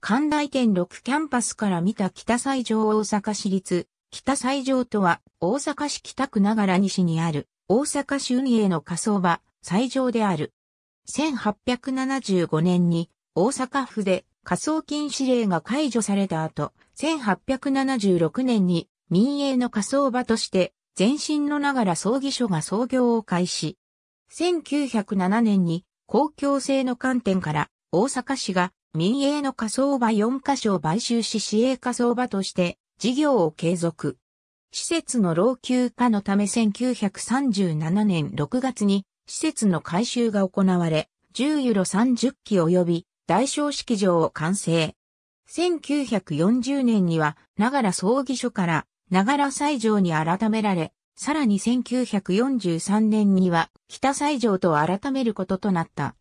関大店6キャンパスから見た北西条大阪市立、北西条とは大阪市北区ながら西にある大阪市運営の仮想場、西条である。1875年に大阪府で仮想禁止令が解除された後、1876年に民営の仮想場として前身のながら葬儀所が創業を開始。1907年に公共性の観点から大阪市が民営の火葬場4カ所を買収し市営火葬場として事業を継続。施設の老朽化のため1937年6月に施設の改修が行われ、10ユーロ30機及び大小式場を完成。1940年には、長良葬儀所から、長良斎場に改められ、さらに1943年には、北斎場と改めることとなった。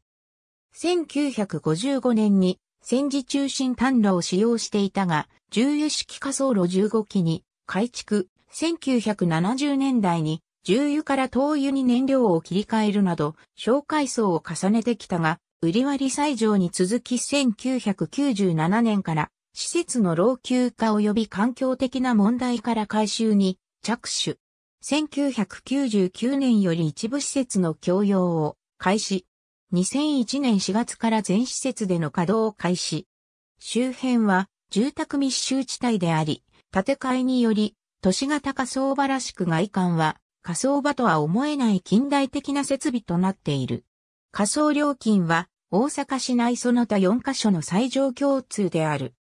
1955年に戦時中心炭炉を使用していたが、重油式火葬炉15基に改築、1970年代に重油から灯油に燃料を切り替えるなど、小改装を重ねてきたが、売り割り最上に続き1997年から施設の老朽化及び環境的な問題から改修に着手。1999年より一部施設の供用を開始、2001年4月から全施設での稼働を開始。周辺は住宅密集地帯であり、建て替えにより、都市型仮想場らしく外観は、仮想場とは思えない近代的な設備となっている。仮想料金は、大阪市内その他4カ所の最上共通である。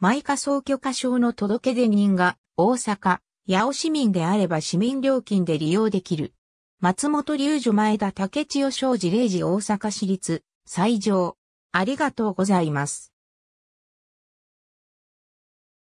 毎仮想許可証の届け出人が、大阪、八尾市民であれば市民料金で利用できる。松本龍女前田竹千代正治0時大阪市立、最上。ありがとうございます。